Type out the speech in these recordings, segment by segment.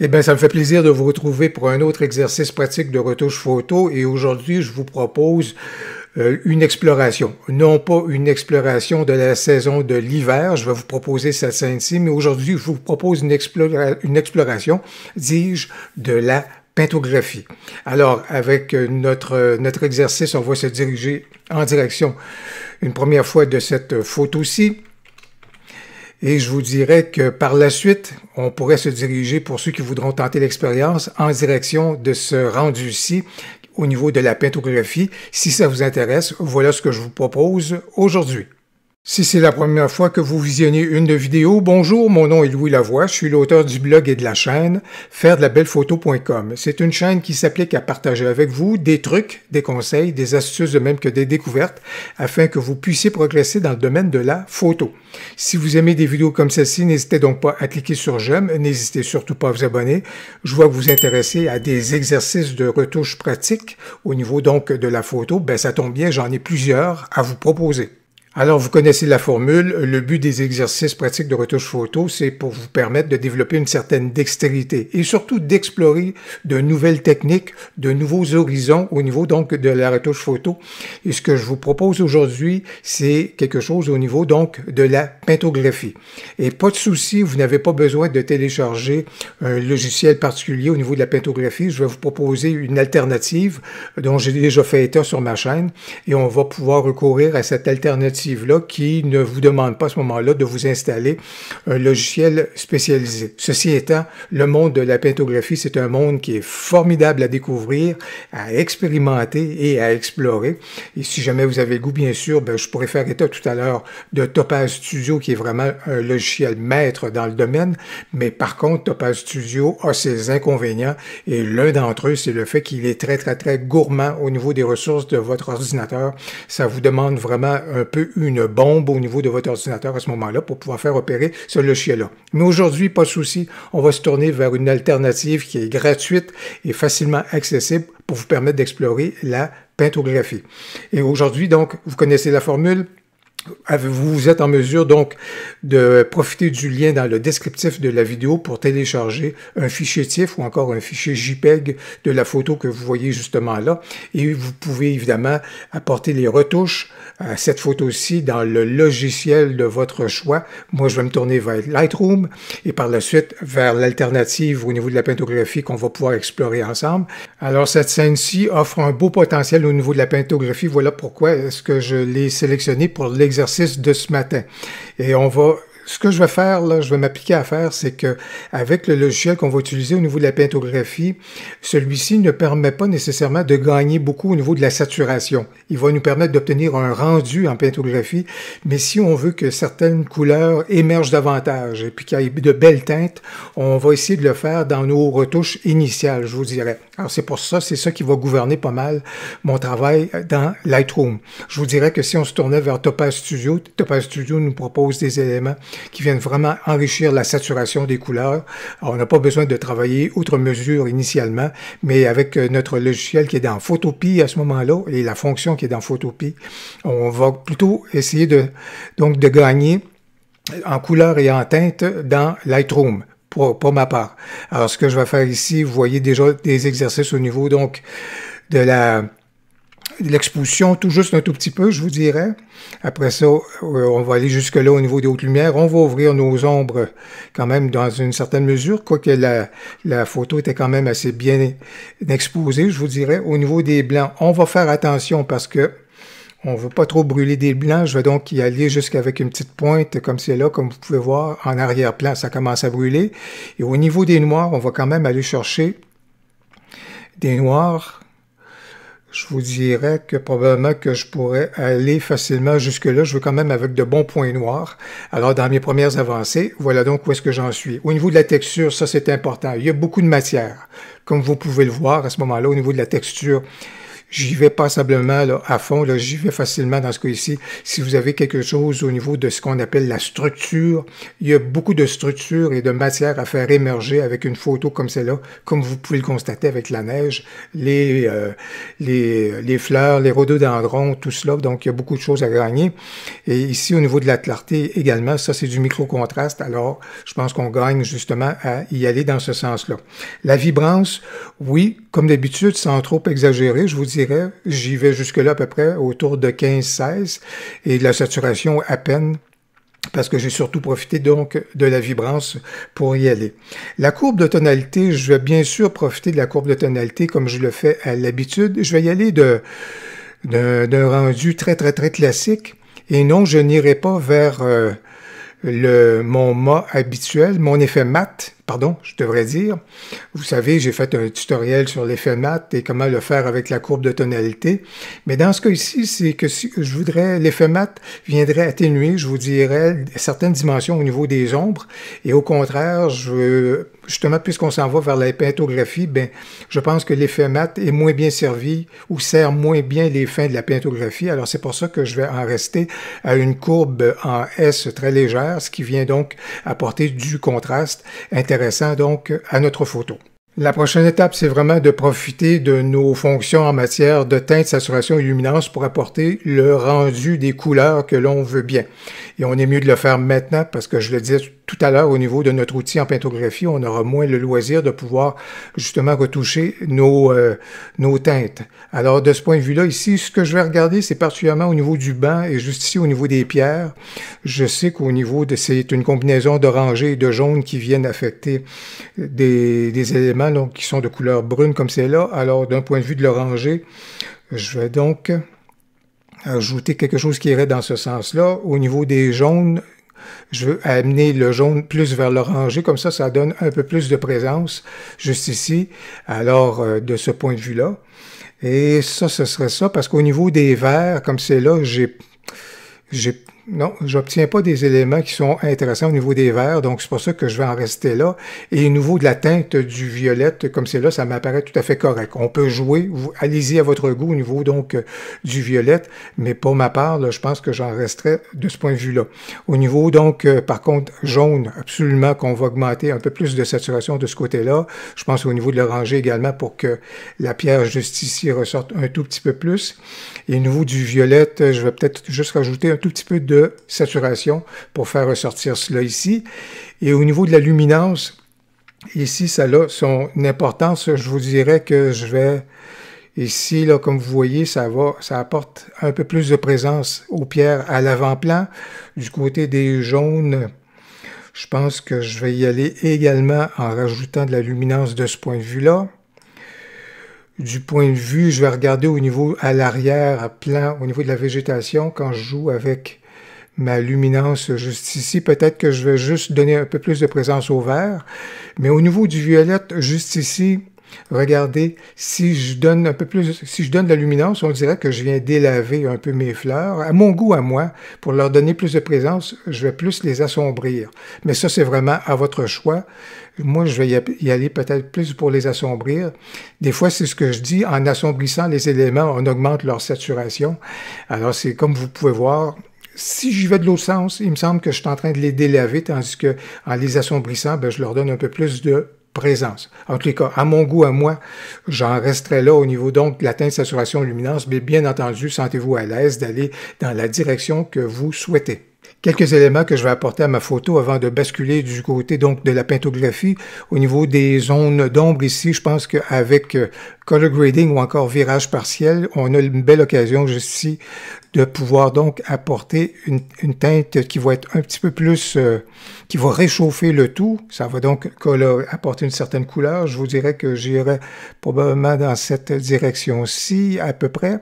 Eh bien, ça me fait plaisir de vous retrouver pour un autre exercice pratique de retouche photo et aujourd'hui, je vous propose euh, une exploration. Non pas une exploration de la saison de l'hiver, je vais vous proposer cette scène-ci, mais aujourd'hui, je vous propose une, exploration, dis-je, de la peintographie. Alors, avec euh, notre, euh, notre exercice, on va se diriger en direction une première fois de cette photo-ci. Et je vous dirais que par la suite, on pourrait se diriger, pour ceux qui voudront tenter l'expérience, en direction de ce rendu-ci au niveau de la peintographie. Si ça vous intéresse, voilà ce que je vous propose aujourd'hui. Si c'est la première fois que vous visionnez une de vidéos, bonjour, mon nom est Louis Lavoie, je suis l'auteur du blog et de la chaîne faire de la belle photo.com. C'est une chaîne qui s'applique à partager avec vous des trucs, des conseils, des astuces de même que des découvertes afin que vous puissiez progresser dans le domaine de la photo. Si vous aimez des vidéos comme celle-ci, n'hésitez donc pas à cliquer sur j'aime, n'hésitez surtout pas à vous abonner. Je vois que vous intéressez à des exercices de retouche pratique au niveau donc de la photo, ben ça tombe bien, j'en ai plusieurs à vous proposer. Alors, vous connaissez la formule. Le but des exercices pratiques de retouche photo, c'est pour vous permettre de développer une certaine dextérité et surtout d'explorer de nouvelles techniques, de nouveaux horizons au niveau donc de la retouche photo. Et ce que je vous propose aujourd'hui, c'est quelque chose au niveau donc de la peintographie. Et pas de souci, vous n'avez pas besoin de télécharger un logiciel particulier au niveau de la peintographie. Je vais vous proposer une alternative dont j'ai déjà fait état sur ma chaîne et on va pouvoir recourir à cette alternative qui ne vous demande pas à ce moment-là de vous installer un logiciel spécialisé. Ceci étant, le monde de la pentographie c'est un monde qui est formidable à découvrir, à expérimenter et à explorer. Et si jamais vous avez le goût, bien sûr, ben, je pourrais faire état tout à l'heure de Topaz Studio, qui est vraiment un logiciel maître dans le domaine. Mais par contre, Topaz Studio a ses inconvénients et l'un d'entre eux, c'est le fait qu'il est très, très, très gourmand au niveau des ressources de votre ordinateur. Ça vous demande vraiment un peu une bombe au niveau de votre ordinateur à ce moment-là pour pouvoir faire opérer ce logiciel-là. Mais aujourd'hui, pas de souci, on va se tourner vers une alternative qui est gratuite et facilement accessible pour vous permettre d'explorer la peintographie. Et aujourd'hui, donc, vous connaissez la formule, vous êtes en mesure donc de profiter du lien dans le descriptif de la vidéo pour télécharger un fichier TIFF ou encore un fichier JPEG de la photo que vous voyez justement là. Et vous pouvez évidemment apporter les retouches à cette photo-ci dans le logiciel de votre choix. Moi, je vais me tourner vers Lightroom et par la suite vers l'alternative au niveau de la pentographie qu'on va pouvoir explorer ensemble. Alors, cette scène-ci offre un beau potentiel au niveau de la pentographie. Voilà pourquoi est-ce que je l'ai sélectionné pour l'exercice de ce matin. Et on va ce que je vais faire, là, je vais m'appliquer à faire, c'est que avec le logiciel qu'on va utiliser au niveau de la peintographie, celui-ci ne permet pas nécessairement de gagner beaucoup au niveau de la saturation. Il va nous permettre d'obtenir un rendu en peintographie, mais si on veut que certaines couleurs émergent davantage et puis qu'il y ait de belles teintes, on va essayer de le faire dans nos retouches initiales, je vous dirais. Alors c'est pour ça, c'est ça qui va gouverner pas mal mon travail dans Lightroom. Je vous dirais que si on se tournait vers Topaz Studio, Topaz Studio nous propose des éléments qui viennent vraiment enrichir la saturation des couleurs. Alors on n'a pas besoin de travailler outre mesure initialement, mais avec euh, notre logiciel qui est dans Photopie à ce moment-là et la fonction qui est dans Photopie, on va plutôt essayer de donc de gagner en couleur et en teinte dans Lightroom pour, ma part. Alors, ce que je vais faire ici, vous voyez déjà des exercices au niveau, donc, de la l'expulsion, tout juste un tout petit peu, je vous dirais. Après ça, euh, on va aller jusque-là au niveau des hautes lumières. On va ouvrir nos ombres quand même dans une certaine mesure, quoique la, la photo était quand même assez bien exposée, je vous dirais. Au niveau des blancs, on va faire attention parce que on veut pas trop brûler des blancs, je vais donc y aller jusqu'avec une petite pointe comme c'est là, comme vous pouvez voir, en arrière-plan, ça commence à brûler. Et au niveau des noirs, on va quand même aller chercher des noirs. Je vous dirais que probablement que je pourrais aller facilement jusque-là. Je veux quand même avec de bons points noirs. Alors, dans mes premières avancées, voilà donc où est-ce que j'en suis. Au niveau de la texture, ça c'est important. Il y a beaucoup de matière, comme vous pouvez le voir à ce moment-là, au niveau de la texture j'y vais passablement là, à fond, là, j'y vais facilement dans ce cas-ci. Si vous avez quelque chose au niveau de ce qu'on appelle la structure, il y a beaucoup de structure et de matière à faire émerger avec une photo comme celle-là, comme vous pouvez le constater avec la neige, les, euh, les, les fleurs, les rhododendrons, tout cela. Donc, il y a beaucoup de choses à gagner. Et ici, au niveau de la clarté également, ça, c'est du micro-contraste. Alors, je pense qu'on gagne justement à y aller dans ce sens-là. La vibrance, oui, comme d'habitude, sans trop exagérer, je vous dis J'y vais jusque-là à peu près autour de 15-16 et de la saturation à peine parce que j'ai surtout profité donc de la vibrance pour y aller. La courbe de tonalité, je vais bien sûr profiter de la courbe de tonalité comme je le fais à l'habitude. Je vais y aller d'un de, de, rendu très très très classique et non, je n'irai pas vers euh, le, mon mat habituel, mon effet mat pardon, je devrais dire. Vous savez, j'ai fait un tutoriel sur l'effet mat et comment le faire avec la courbe de tonalité. Mais dans ce cas ici, c'est que je voudrais, l'effet mat viendrait atténuer, je vous dirais, certaines dimensions au niveau des ombres. Et au contraire, je, justement, puisqu'on s'en va vers la peintographie, ben, je pense que l'effet mat est moins bien servi ou sert moins bien les fins de la peintographie. Alors c'est pour ça que je vais en rester à une courbe en S très légère, ce qui vient donc apporter du contraste intéressant donc à notre photo. La prochaine étape, c'est vraiment de profiter de nos fonctions en matière de teinte, saturation et luminance pour apporter le rendu des couleurs que l'on veut bien. Et on est mieux de le faire maintenant parce que je le disais tout à l'heure au niveau de notre outil en peintographie, on aura moins le loisir de pouvoir justement retoucher nos, euh, nos teintes. Alors de ce point de vue-là, ici, ce que je vais regarder, c'est particulièrement au niveau du banc et juste ici au niveau des pierres. Je sais qu'au niveau de... c'est une combinaison d'oranger et de jaune qui viennent affecter des, des éléments donc, qui sont de couleur brune comme celle là. Alors, d'un point de vue de l'oranger, je vais donc ajouter quelque chose qui irait dans ce sens-là. Au niveau des jaunes, je veux amener le jaune plus vers l'oranger, comme ça, ça donne un peu plus de présence juste ici, alors euh, de ce point de vue-là. Et ça, ce serait ça, parce qu'au niveau des verts, comme c'est là, j'ai non, j'obtiens pas des éléments qui sont intéressants au niveau des verts, donc c'est pour ça que je vais en rester là. Et au niveau de la teinte du violette, comme c'est là, ça m'apparaît tout à fait correct. On peut jouer, allez-y à votre goût au niveau donc euh, du violette, mais pour ma part, je pense que j'en resterai de ce point de vue-là. Au niveau donc, euh, par contre, jaune, absolument qu'on va augmenter un peu plus de saturation de ce côté-là. Je pense au niveau de l'oranger également pour que la pierre juste ici ressorte un tout petit peu plus. Et au niveau du violet, euh, je vais peut-être juste rajouter un tout petit peu de saturation pour faire ressortir cela ici. Et au niveau de la luminance, ici, ça a son importance. Je vous dirais que je vais... Ici, là, comme vous voyez, ça, va, ça apporte un peu plus de présence aux pierres à l'avant-plan. Du côté des jaunes, je pense que je vais y aller également en rajoutant de la luminance de ce point de vue-là du point de vue, je vais regarder au niveau à l'arrière-plan, au niveau de la végétation, quand je joue avec ma luminance juste ici. Peut-être que je vais juste donner un peu plus de présence au vert. Mais au niveau du violet, juste ici, Regardez, si je donne un peu plus, si je donne de la luminance, on dirait que je viens délaver un peu mes fleurs. À mon goût, à moi, pour leur donner plus de présence, je vais plus les assombrir. Mais ça, c'est vraiment à votre choix. Moi, je vais y aller peut-être plus pour les assombrir. Des fois, c'est ce que je dis, en assombrissant les éléments, on augmente leur saturation. Alors, c'est comme vous pouvez voir, si j'y vais de l'autre sens, il me semble que je suis en train de les délaver, tandis que en les assombrissant, ben, je leur donne un peu plus de présence. En tout cas, à mon goût, à moi, j'en resterai là au niveau donc de l'atteinte de saturation luminance, mais bien entendu, sentez-vous à l'aise d'aller dans la direction que vous souhaitez quelques éléments que je vais apporter à ma photo avant de basculer du côté donc de la peintographie. Au niveau des zones d'ombre ici, je pense qu'avec euh, color grading ou encore virage partiel, on a une belle occasion ici de pouvoir donc apporter une, teinte qui va être un petit peu plus, euh, qui va réchauffer le tout. Ça va donc color apporter une certaine couleur. Je vous dirais que j'irai probablement dans cette direction-ci à peu près.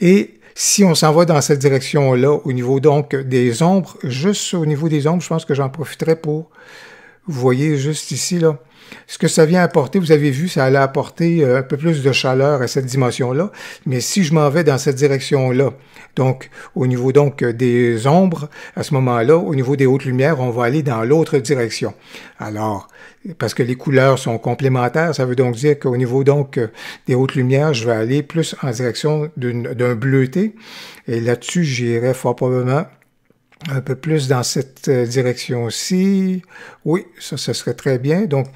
Et si on s'en va dans cette direction-là, au niveau donc des ombres, juste au niveau des ombres, je pense que j'en profiterai pour, vous voyez juste ici, là, ce que ça vient apporter, vous avez vu, ça allait apporter euh, un peu plus de chaleur à cette dimension-là. Mais si je m'en vais dans cette direction-là, donc au niveau donc euh, des ombres, à ce moment-là, au niveau des hautes lumières, on va aller dans l'autre direction. Alors, parce que les couleurs sont complémentaires, ça veut donc dire qu'au niveau donc euh, des hautes lumières, je vais aller plus en direction d'un bleuté. Et là-dessus, j'irai fort probablement un peu plus dans cette euh, direction aussi. Oui, ça, ce serait très bien. Donc,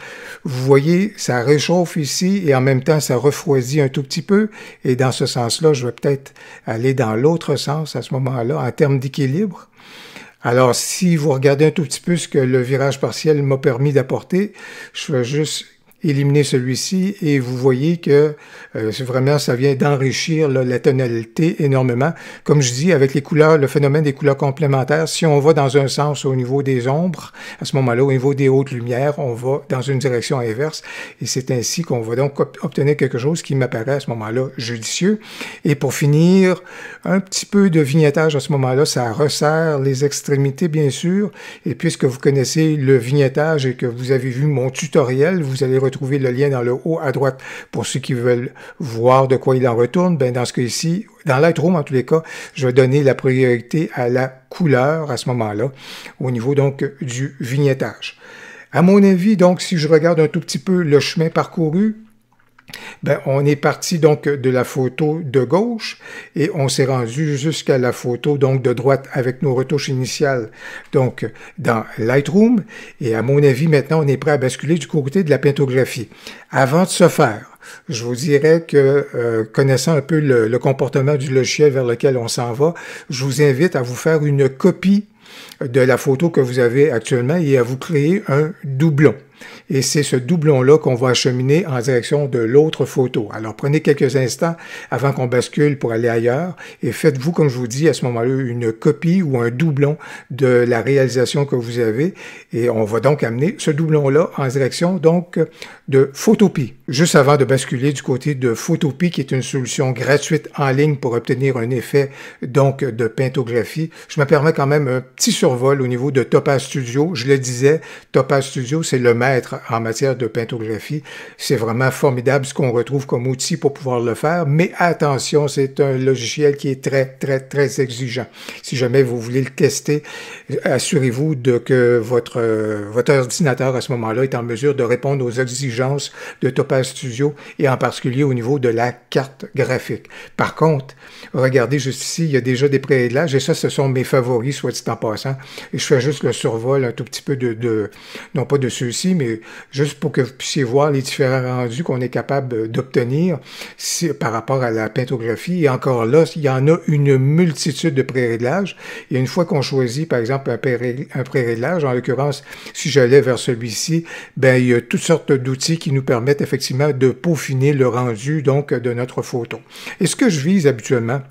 vous voyez, ça réchauffe ici et en même temps, ça refroidit un tout petit peu. Et dans ce sens-là, je vais peut-être aller dans l'autre sens à ce moment-là, en termes d'équilibre. Alors, si vous regardez un tout petit peu ce que le virage partiel m'a permis d'apporter, je vais juste éliminer celui-ci et vous voyez que euh, vraiment ça vient d'enrichir la tonalité énormément. Comme je dis, avec les couleurs, le phénomène des couleurs complémentaires, si on va dans un sens au niveau des ombres, à ce moment-là, au niveau des hautes lumières, on va dans une direction inverse et c'est ainsi qu'on va donc obtenir quelque chose qui m'apparaît à ce moment-là judicieux. Et pour finir, un petit peu de vignettage à ce moment-là, ça resserre les extrémités bien sûr et puisque vous connaissez le vignettage et que vous avez vu mon tutoriel, vous allez retrouver le lien dans le haut à droite. Pour ceux qui veulent voir de quoi il en retourne, ben dans ce cas-ci, dans Lightroom en tous les cas, je vais donner la priorité à la couleur à ce moment-là, au niveau donc du vignettage. À mon avis, donc, si je regarde un tout petit peu le chemin parcouru, ben, on est parti donc de la photo de gauche et on s'est rendu jusqu'à la photo donc de droite avec nos retouches initiales donc dans Lightroom et à mon avis maintenant on est prêt à basculer du côté de la pentographie. Avant de se faire, je vous dirais que, euh, connaissant un peu le, comportement du logiciel vers lequel on s'en va, je vous invite à vous faire une copie de la photo que vous avez actuellement et à vous créer un doublon et c'est ce doublon-là qu'on va acheminer en direction de l'autre photo. Alors prenez quelques instants avant qu'on bascule pour aller ailleurs et faites-vous, comme je vous dis, à ce moment-là, une copie ou un doublon de la réalisation que vous avez et on va donc amener ce doublon-là en direction donc de Photopie. Juste avant de basculer du côté de Photopie, qui est une solution gratuite en ligne pour obtenir un effet donc de peintographie, je me permets quand même un petit survol au niveau de Topaz Studio. Je le disais, Topaz Studio, c'est le maître en matière de peintographie. C'est vraiment formidable ce qu'on retrouve comme outil pour pouvoir le faire, mais attention, c'est un logiciel qui est très, très, très exigeant. Si jamais vous voulez le tester, assurez-vous de que votre, votre ordinateur à ce moment-là est en mesure de répondre aux exigences de Topaz Studio et en particulier au niveau de la carte graphique. Par contre, regardez juste ici, il y a déjà des préélages et ça, ce sont mes favoris, soit dit en passant. Et je fais juste le survol un tout petit peu de, de non pas de ceux-ci, mais juste pour que vous puissiez voir les différents rendus qu'on est capable d'obtenir par rapport à la pentographie. Et encore là, il y en a une multitude de pré-réglages. Et une fois qu'on choisit, par exemple, un pré-réglage, en l'occurrence, si j'allais vers celui-ci, ben, il y a toutes sortes d'outils qui nous permettent effectivement de peaufiner le rendu donc, de notre photo. Et ce que je vise habituellement,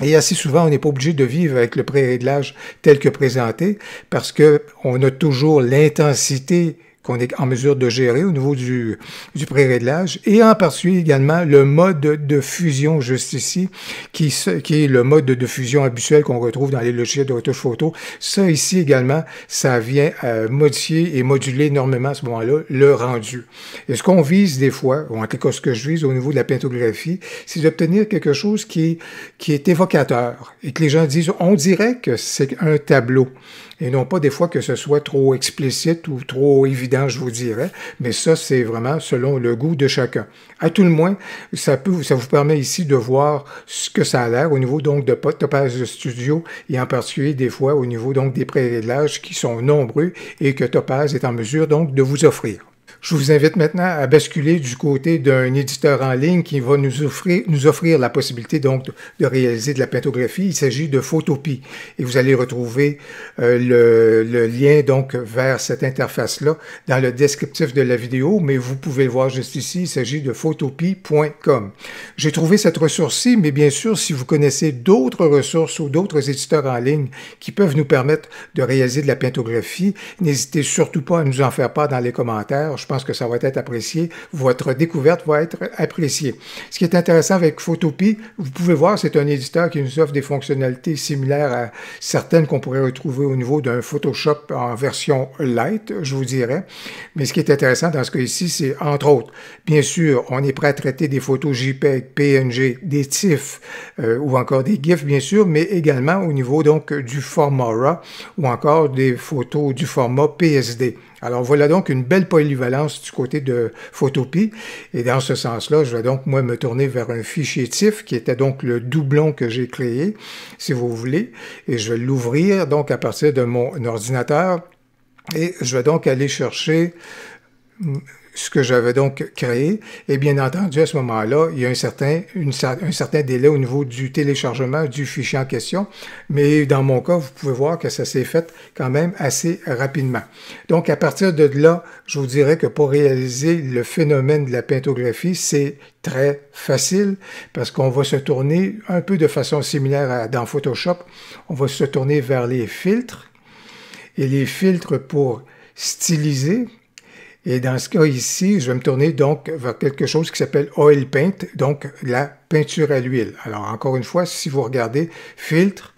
et assez souvent, on n'est pas obligé de vivre avec le pré-réglage tel que présenté parce que on a toujours l'intensité qu'on est en mesure de gérer au niveau du, du pré-réglage, et en particulier également le mode de fusion juste ici, qui, qui est le mode de fusion habituel qu'on retrouve dans les logiciels de retouche photo. Ça ici également, ça vient euh, modifier et moduler énormément à ce moment-là le rendu. Et ce qu'on vise des fois, ou en tout cas ce que je vise au niveau de la pintographie, c'est d'obtenir quelque chose qui, qui est évocateur et que les gens disent, on dirait que c'est un tableau, et non pas des fois que ce soit trop explicite ou trop évident je vous dirais, mais ça, c'est vraiment selon le goût de chacun. À tout le moins, ça, ça vous permet ici de voir ce que ça a l'air au niveau donc de Topaz studio et en particulier des fois au niveau donc des préréglages qui sont nombreux et que Topaz est en mesure donc de vous offrir. Je vous invite maintenant à basculer du côté d'un éditeur en ligne qui va nous offrir, nous offrir la possibilité donc de réaliser de la peintographie. Il s'agit de Photopie et vous allez retrouver euh, le, lien donc vers cette interface-là dans le descriptif de la vidéo, mais vous pouvez le voir juste ici. Il s'agit de photopie.com. J'ai trouvé cette ressource-ci, mais bien sûr, si vous connaissez d'autres ressources ou d'autres éditeurs en ligne qui peuvent nous permettre de réaliser de la peintographie, n'hésitez surtout pas à nous en faire part dans les commentaires. Je pense que ça va être apprécié. Votre découverte va être appréciée. Ce qui est intéressant avec Photopie, vous pouvez voir, c'est un éditeur qui nous offre des fonctionnalités similaires à certaines qu'on pourrait retrouver au niveau d'un Photoshop en version light, je vous dirais. Mais ce qui est intéressant dans ce cas ici, c'est entre autres, bien sûr, on est prêt à traiter des photos JPEG, PNG, des TIFF euh, ou encore des GIF bien sûr, mais également au niveau donc du format RAW ou encore des photos du format PSD. Alors voilà donc une belle polyvalence du côté de Photopie. Et dans ce sens-là, je vais donc moi me tourner vers un fichier TIFF qui était donc le doublon que j'ai créé, si vous voulez. Et je vais l'ouvrir donc à partir de mon ordinateur. Et je vais donc aller chercher hmm, ce que j'avais donc créé. Et bien entendu, à ce moment-là, il y a un certain, un certain délai au niveau du téléchargement du fichier en question. Mais dans mon cas, vous pouvez voir que ça s'est fait quand même assez rapidement. Donc, à partir de là, je vous dirais que pour réaliser le phénomène de la pentographie, c'est très facile parce qu'on va se tourner un peu de façon similaire à dans Photoshop. On va se tourner vers les filtres et les filtres pour styliser, et dans ce cas ici, je vais me tourner donc vers quelque chose qui s'appelle Oil Paint, donc la peinture à l'huile. Alors encore une fois, si vous regardez filtre,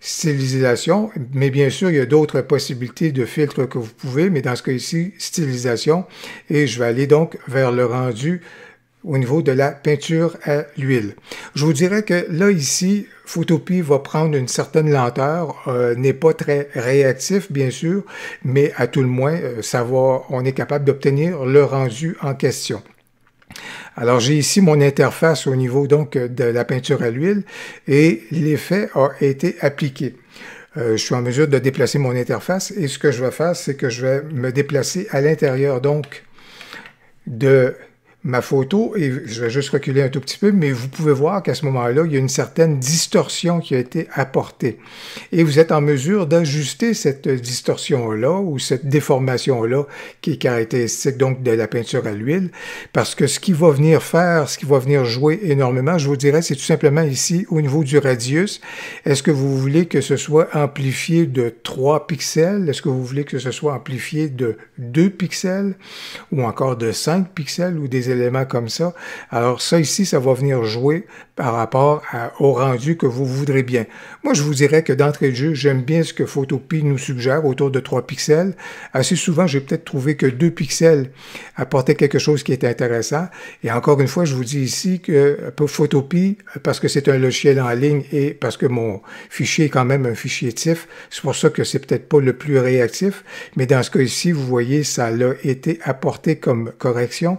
stylisation, mais bien sûr, il y a d'autres possibilités de filtre que vous pouvez, mais dans ce cas ici, stylisation, et je vais aller donc vers le rendu au niveau de la peinture à l'huile. Je vous dirais que là, ici, Photopie va prendre une certaine lenteur, euh, n'est pas très réactif, bien sûr, mais à tout le moins, euh, ça on est capable d'obtenir le rendu en question. Alors j'ai ici mon interface au niveau donc de la peinture à l'huile et l'effet a été appliqué. Euh, je suis en mesure de déplacer mon interface et ce que je vais faire, c'est que je vais me déplacer à l'intérieur donc de ma photo, et je vais juste reculer un tout petit peu, mais vous pouvez voir qu'à ce moment-là, il y a une certaine distorsion qui a été apportée. Et vous êtes en mesure d'ajuster cette distorsion-là ou cette déformation-là qui est caractéristique donc de la peinture à l'huile, parce que ce qui va venir faire, ce qui va venir jouer énormément, je vous dirais, c'est tout simplement ici au niveau du radius. Est-ce que vous voulez que ce soit amplifié de 3 pixels? Est-ce que vous voulez que ce soit amplifié de 2 pixels ou encore de 5 pixels ou des éléments comme ça. Alors ça ici, ça va venir jouer par rapport au rendu que vous voudrez bien. Moi, je vous dirais que d'entrée de jeu, j'aime bien ce que Photopi nous suggère autour de 3 pixels. Assez souvent, j'ai peut-être trouvé que 2 pixels apportaient quelque chose qui était intéressant. Et encore une fois, je vous dis ici que euh, pour Photopie, euh, parce que c'est un logiciel en ligne et parce que mon fichier est quand même un fichier TIFF, c'est pour ça que c'est peut-être pas le plus réactif. Mais dans ce cas-ci, vous voyez, ça l'a été apporté comme correction.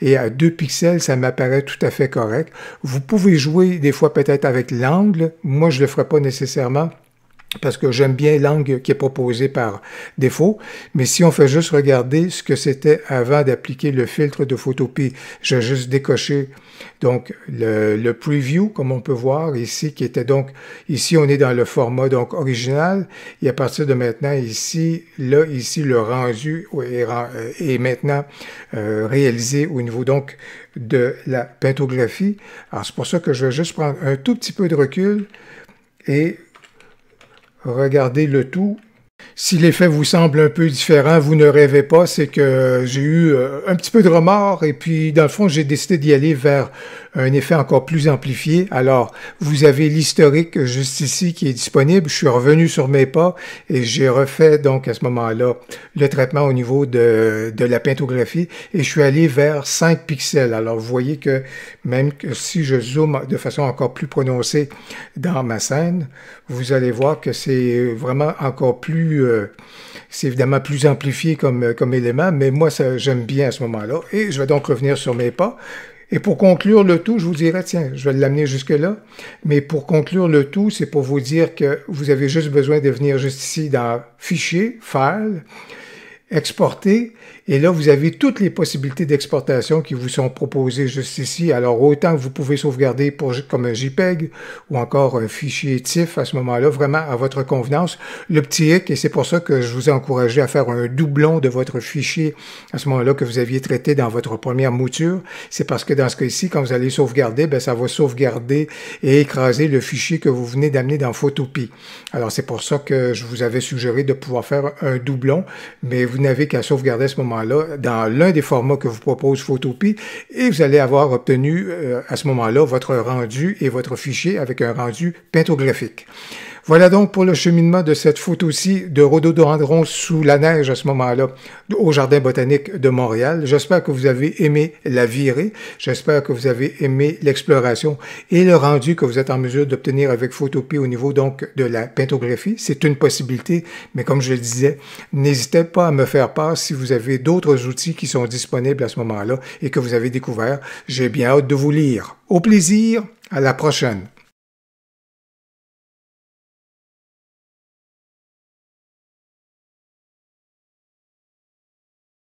Et à 2 pixels, ça m'apparaît tout à fait correct. Vous pouvez jouer des fois peut-être avec l'angle. Moi, je le ferai pas nécessairement parce que j'aime bien l'angle qui est proposé par défaut, mais si on fait juste regarder ce que c'était avant d'appliquer le filtre de Photopie, j'ai juste décoché donc le, preview, comme on peut voir ici, qui était donc, ici on est dans le format donc original, et à partir de maintenant ici, là ici le rendu est, euh, maintenant euh, réalisé au niveau donc de la pentographie. Alors c'est pour ça que je vais juste prendre un tout petit peu de recul et Regardez le tout. Si l'effet vous semble un peu différent, vous ne rêvez pas, c'est que j'ai eu euh, un petit peu de remords et puis dans le fond j'ai décidé d'y aller vers un effet encore plus amplifié. Alors, vous avez l'historique juste ici qui est disponible. Je suis revenu sur mes pas et j'ai refait donc à ce moment-là le traitement au niveau de, de la pentographie et je suis allé vers 5 pixels. Alors, vous voyez que même que si je zoome de façon encore plus prononcée dans ma scène, vous allez voir que c'est vraiment encore plus... Euh, c'est évidemment plus amplifié comme, euh, comme élément, mais moi, ça, j'aime bien à ce moment-là. Et je vais donc revenir sur mes pas. Et pour conclure le tout, je vous dirais, tiens, je vais l'amener jusque-là, mais pour conclure le tout, c'est pour vous dire que vous avez juste besoin de venir juste ici dans Fichier, File, Exporter, et là, vous avez toutes les possibilités d'exportation qui vous sont proposées juste ici. Alors, autant que vous pouvez sauvegarder pour, comme un JPEG ou encore un fichier TIFF à ce moment-là, vraiment à votre convenance. Le petit hic, et c'est pour ça que je vous ai encouragé à faire un doublon de votre fichier à ce moment-là que vous aviez traité dans votre première mouture, c'est parce que dans ce cas-ci, quand vous allez sauvegarder, ben ça va sauvegarder et écraser le fichier que vous venez d'amener dans Photopie. Alors, c'est pour ça que je vous avais suggéré de pouvoir faire un doublon, mais vous n'avez qu'à sauvegarder à ce moment-là dans l'un des formats que vous propose Photopie et vous allez avoir obtenu euh, à ce moment-là votre rendu et votre fichier avec un rendu pentographique. Voilà donc pour le cheminement de cette photo-ci de rhododendrons sous la neige à ce moment-là au Jardin botanique de Montréal. J'espère que vous avez aimé la virée. J'espère que vous avez aimé l'exploration et le rendu que vous êtes en mesure d'obtenir avec Photopie au niveau donc de la peintographie. C'est une possibilité, mais comme je le disais, n'hésitez pas à me faire part si vous avez d'autres outils qui sont disponibles à ce moment-là et que vous avez découvert. J'ai bien hâte de vous lire. Au plaisir, à la prochaine.